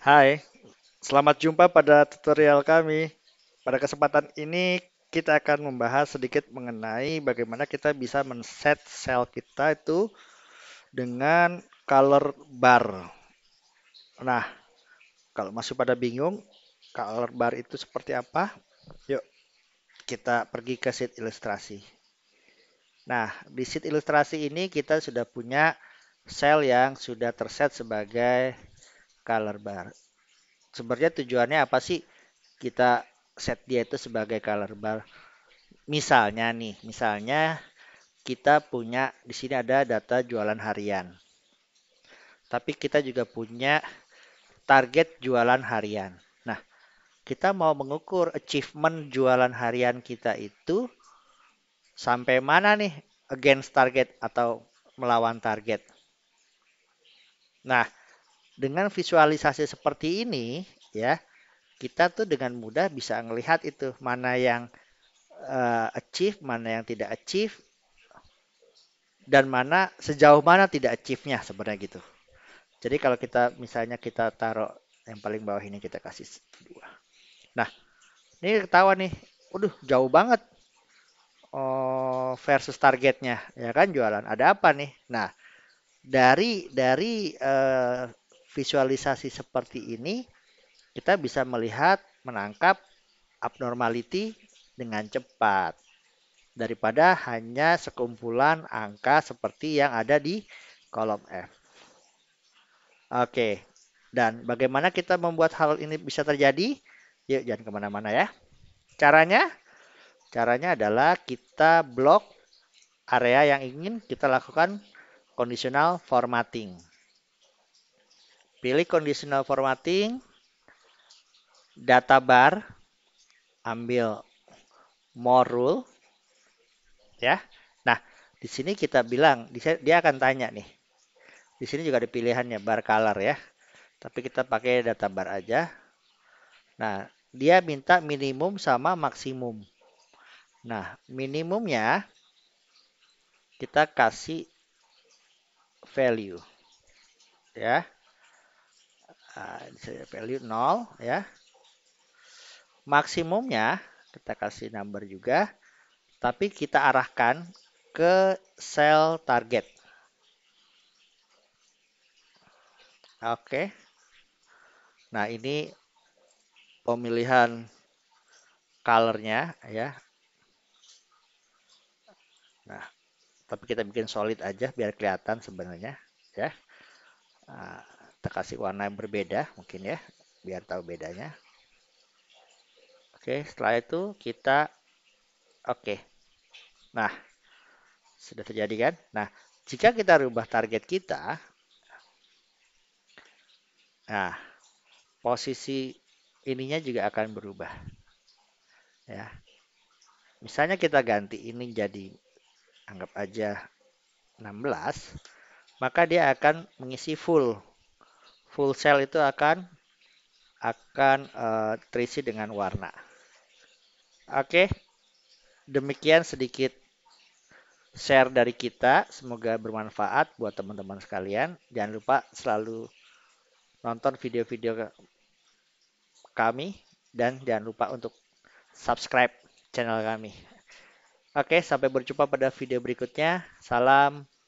Hai, selamat jumpa pada tutorial kami. Pada kesempatan ini kita akan membahas sedikit mengenai bagaimana kita bisa men-set sel kita itu dengan color bar. Nah, kalau masih pada bingung color bar itu seperti apa? Yuk, kita pergi ke sheet ilustrasi. Nah, di sheet ilustrasi ini kita sudah punya sel yang sudah terset sebagai color bar. Sebenarnya tujuannya apa sih kita set dia itu sebagai color bar? Misalnya nih, misalnya kita punya di sini ada data jualan harian. Tapi kita juga punya target jualan harian. Nah, kita mau mengukur achievement jualan harian kita itu sampai mana nih against target atau melawan target. Nah, dengan visualisasi seperti ini ya kita tuh dengan mudah bisa melihat itu mana yang uh, achieve mana yang tidak achieve dan mana sejauh mana tidak achieve-nya sebenarnya gitu jadi kalau kita misalnya kita taruh yang paling bawah ini kita kasih dua nah ini ketawa nih Udah jauh banget oh, versus targetnya ya kan jualan ada apa nih nah dari dari uh, visualisasi seperti ini, kita bisa melihat, menangkap abnormality dengan cepat daripada hanya sekumpulan angka seperti yang ada di kolom F. Oke, dan bagaimana kita membuat hal ini bisa terjadi? Yuk, jangan kemana-mana ya. Caranya, caranya adalah kita blok area yang ingin kita lakukan conditional formatting. Pilih conditional formatting, data bar, ambil more rule, ya. Nah, di sini kita bilang, dia akan tanya nih. Di sini juga ada pilihannya bar color ya. Tapi kita pakai data bar aja. Nah, dia minta minimum sama maksimum. Nah, minimumnya kita kasih value. Ya. Ah, saya value 0 ya. Maksimumnya kita kasih number juga, tapi kita arahkan ke sel target. Oke. Nah, ini pemilihan colornya ya. Nah, tapi kita bikin solid aja biar kelihatan sebenarnya ya. Ah, kita kasih warna yang berbeda mungkin ya, biar tahu bedanya. Oke, setelah itu kita oke. Nah, sudah terjadi kan? Nah, jika kita rubah target kita, nah, posisi ininya juga akan berubah. Ya. Misalnya kita ganti ini jadi anggap aja 16, maka dia akan mengisi full full cell itu akan akan uh, terisi dengan warna. Oke, okay. demikian sedikit share dari kita. Semoga bermanfaat buat teman-teman sekalian. Jangan lupa selalu nonton video-video kami dan jangan lupa untuk subscribe channel kami. Oke, okay, sampai berjumpa pada video berikutnya. Salam